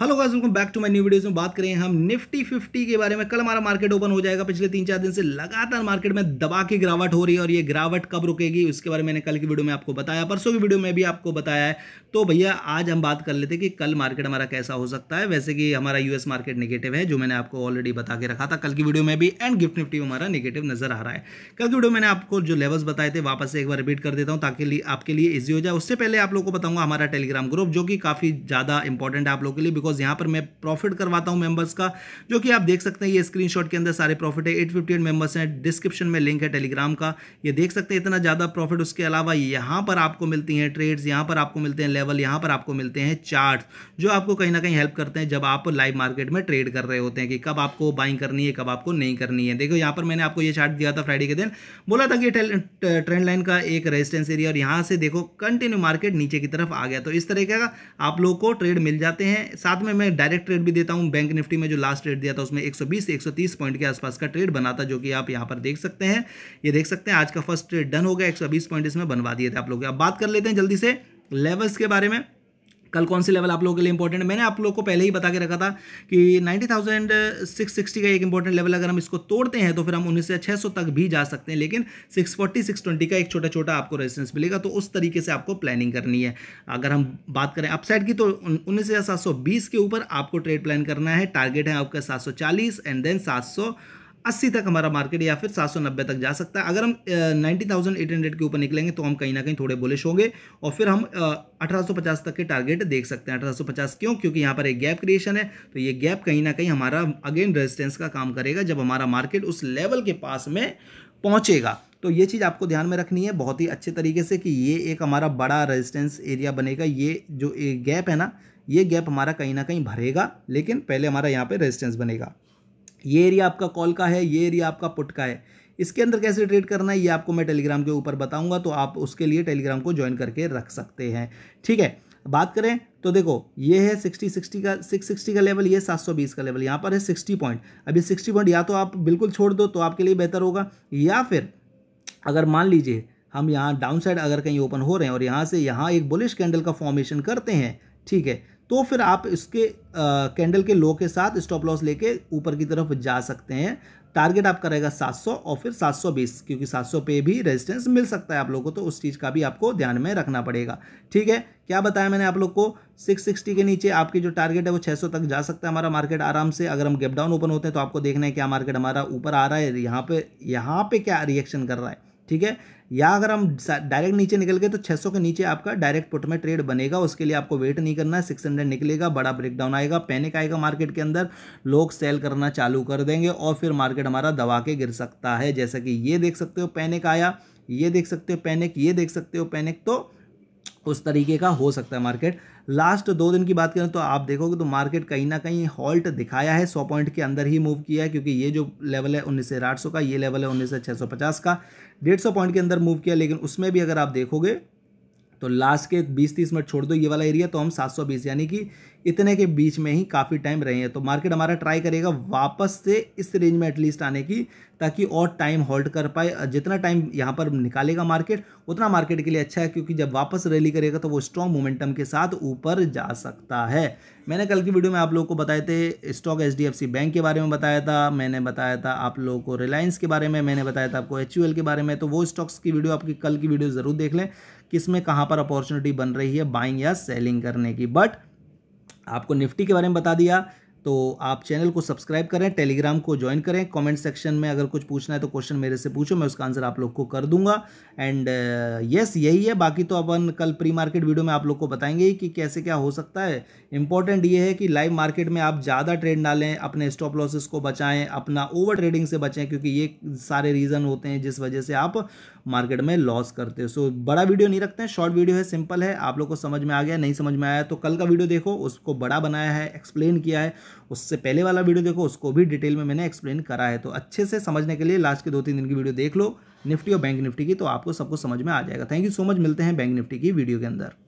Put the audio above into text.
hello guys welcome back to my new videos में बात करें हम निफ्टी 50 के बारे में कल हमारा मार्केट ओपन हो जाएगा पिछले तीन चार दिन से लगातार मार्केट में दबा की गिरावट हो रही है और ये गिरावट कब रुकेगी उसके बारे में मैंने कल की वीडियो में आपको बताया परसों की वीडियो में भी आपको बताया है तो भैया आज हम बात कर लेते कि कल मार्केट हमारा कैसा हो सकता है वैसे कि हमारा यूएस मार्केट निगेटिव है जो मैंने आपको ऑलरेडी बता के रखा था कल की वीडियो में भी एंड गिफ्ट निफ्टी में हमारा निगेटिव नजर आ रहा है कल की वीडियो मैंने आपको जो लेवल्स बताए थे वापस से एक बार रिपीट कर देता हूँ ताकि आपके लिए ईजी हो जाए उससे पहले आप लोग को बताऊंगा हमारा टेलीग्राम ग्रुप जो कि काफी ज्यादा इंपॉर्टेंट है आप लोग के लिए बिकॉज यहाँ पर मैं प्रॉफिट करवाता हूँ मेंबर्स का जो कि आप देख सकते हैं ये स्क्रीन के अंदर सारे प्रॉफिट है एट फिफ्टी मेंबर्स हैं डिस्क्रिप्शन में लिंक है टेलीग्राम का ये देख सकते हैं इतना ज़्यादा प्रॉफिट उसके अलावा यहाँ पर आपको मिलती हैं ट्रेड्स यहाँ पर आपको मिलते हैं लेवल यहाँ पर आपको मिलते हैं चार्ट जो आपको कहीं ना कहीं हेल्प करते हैं जब आप लाइव मार्केट में ट्रेड कर रहे होते हैं कि कब आपको बाइंग करनी है कब आपको नहीं करनी है देखो यहाँ पर मैंने आपको ये चार्ट दिया था फ्राइडे के दिन बोला था कि ट्रेंड लाइन का एक रेजिस्टेंस एरिया और यहाँ से देखो कंटिन्यू मार्केट नीचे की तरफ आ गया तो इस तरीके का आप लोग को ट्रेड मिल जाते हैं साथ साथ में मैं डायरेक्ट ट्रेड भी देता हूं बैंक निफ्टी में जो लास्ट ट्रेड दिया था उसमें 120 130 पॉइंट के आसपास का ट्रेड बना था जो कि आप यहां पर देख सकते हैं ये देख सकते हैं आज का फर्स्ट ट्रेड डन हो गया 120 पॉइंट इसमें बनवा दिए थे आप लोग अब बात कर लेते हैं जल्दी से लेवल्स के बारे में कल कौन सी लेवल आप लोगों के लिए इंपॉर्टेंट मैंने आप लोगों को पहले ही बता के रखा था कि 90,660 का एक इंपॉर्टेंट लेवल अगर हम इसको तोड़ते हैं तो फिर हम उन्नीस से 600 तक भी जा सकते हैं लेकिन 640 620 का एक छोटा छोटा आपको रेजिस्टेंस मिलेगा तो उस तरीके से आपको प्लानिंग करनी है अगर हम बात करें अपसाइड की तो उन्नीस के ऊपर आपको ट्रेड प्लान करना है टारगेट है आपका सात एंड देन सात अस्सी तक हमारा मार्केट या फिर सात सौ नब्बे तक जा सकता है अगर हम नाइन्टी थाउजेंड एट हंड्रेड के ऊपर निकलेंगे तो हम कहीं ना कहीं थोड़े बोलिश होंगे और फिर हम अठारह सौ पचास तक के टारगेट देख सकते हैं अठारह सौ पचास क्यों क्योंकि यहाँ पर एक गैप क्रिएशन है तो ये गैप कहीं ना कहीं हमारा अगेन रेजिस्टेंस का काम करेगा जब हमारा मार्केट उस लेवल के पास में पहुँचेगा तो ये चीज़ आपको ध्यान में रखनी है बहुत ही अच्छे तरीके से कि ये एक हमारा बड़ा रेजिस्टेंस एरिया बनेगा ये जो एक गैप है ना ये गैप हमारा कहीं ना कहीं भरेगा लेकिन पहले हमारा यहाँ पे रेजिस्टेंस बनेगा ये एरिया आपका कॉल का है ये एरिया आपका पुट का है इसके अंदर कैसे ट्रेड करना है ये आपको मैं टेलीग्राम के ऊपर बताऊंगा तो आप उसके लिए टेलीग्राम को ज्वाइन करके रख सकते हैं ठीक है बात करें तो देखो ये है 60 60 का 660 का लेवल ये 720 का लेवल यहाँ पर है 60 पॉइंट अभी 60 पॉइंट या तो आप बिल्कुल छोड़ दो तो आपके लिए बेहतर होगा या फिर अगर मान लीजिए हम यहाँ डाउन साइड अगर कहीं ओपन हो रहे हैं और यहाँ से यहाँ एक बुलिश कैंडल का फॉर्मेशन करते हैं ठीक है तो फिर आप इसके कैंडल के लो के साथ स्टॉप लॉस लेके ऊपर की तरफ जा सकते हैं टारगेट आपका रहेगा 700 और फिर 720 क्योंकि 700 पे भी रेजिस्टेंस मिल सकता है आप लोगों को तो उस चीज़ का भी आपको ध्यान में रखना पड़ेगा ठीक है क्या बताया मैंने आप लोग को 660 के नीचे आपके जो टारगेट है वो 600 तक जा सकता है हमारा मार्केट आराम से अगर हम गैप डाउन ओपन होते हैं तो आपको देखना है क्या मार्केट हमारा ऊपर आ रहा है यहाँ पे यहाँ पे क्या रिएक्शन कर रहा है ठीक है या अगर हम डायरेक्ट नीचे निकल गए तो 600 के नीचे आपका डायरेक्ट पुट में ट्रेड बनेगा उसके लिए आपको वेट नहीं करना है हंड्रेड निकलेगा बड़ा ब्रेकडाउन आएगा पैनिक आएगा मार्केट के अंदर लोग सेल करना चालू कर देंगे और फिर मार्केट हमारा दबा के गिर सकता है जैसा कि ये देख सकते हो पैनिक आया ये देख सकते हो पैनिक ये देख सकते हो पैनिक तो उस तरीके का हो सकता है मार्केट लास्ट दो दिन की बात करें तो आप देखोगे तो मार्केट कहीं ना कहीं हॉल्ट दिखाया है सौ पॉइंट के अंदर ही मूव किया है क्योंकि ये जो लेवल है उन्नीस का ये लेवल है उन्नीस का डेढ़ पॉइंट के अंदर मूव किया लेकिन उसमें भी अगर आप देखोगे तो लास्ट के बीस तीस मिनट छोड़ दो ये वाला एरिया तो हम सात सौ बीस यानी कि इतने के बीच में ही काफ़ी टाइम रहे हैं तो मार्केट हमारा ट्राई करेगा वापस से इस रेंज में एटलीस्ट आने की ताकि और टाइम होल्ड कर पाए जितना टाइम यहाँ पर निकालेगा मार्केट उतना मार्केट के लिए अच्छा है क्योंकि जब वापस रैली करेगा तो वो स्ट्रॉन्ग मोमेंटम के साथ ऊपर जा सकता है मैंने कल की वीडियो में आप लोगों को बताए थे स्टॉक एच बैंक के बारे में बताया था मैंने बताया था आप लोगों को रिलायंस के बारे में मैंने बताया था आपको एच के बारे में तो वो स्टॉक्स की वीडियो आपकी कल की वीडियो ज़रूर देख लें किस में कहाँ पर अपॉर्चुनिटी बन रही है बाइंग या सेलिंग करने की बट आपको निफ्टी के बारे में बता दिया तो आप चैनल को सब्सक्राइब करें टेलीग्राम को ज्वाइन करें कमेंट सेक्शन में अगर कुछ पूछना है तो क्वेश्चन मेरे से पूछो मैं उसका आंसर आप लोग को कर दूंगा एंड यस uh, yes, यही है बाकी तो अपन कल प्री मार्केट वीडियो में आप लोग को बताएंगे कि कैसे क्या हो सकता है इंपॉर्टेंट ये है कि लाइव मार्केट में आप ज़्यादा ट्रेड डालें अपने स्टॉप लॉसेस को बचाएं अपना ओवर ट्रेडिंग से बचें क्योंकि ये सारे रीज़न होते हैं जिस वजह से आप मार्केट में लॉस करते हो सो बड़ा वीडियो नहीं रखते हैं शॉर्ट वीडियो है सिंपल है आप लोग को समझ में आ गया नहीं समझ में आया तो कल का वीडियो देखो उसको बड़ा बनाया है एक्सप्लेन किया है उससे पहले वाला वीडियो देखो उसको भी डिटेल में मैंने एक्सप्लेन करा है तो अच्छे से समझने के लिए लास्ट के दो तीन दिन की वीडियो देख लो निफ्टी और बैंक निफ्टी की तो आपको सबको समझ में आ जाएगा थैंक यू सो मच मिलते हैं बैंक निफ्टी की वीडियो के अंदर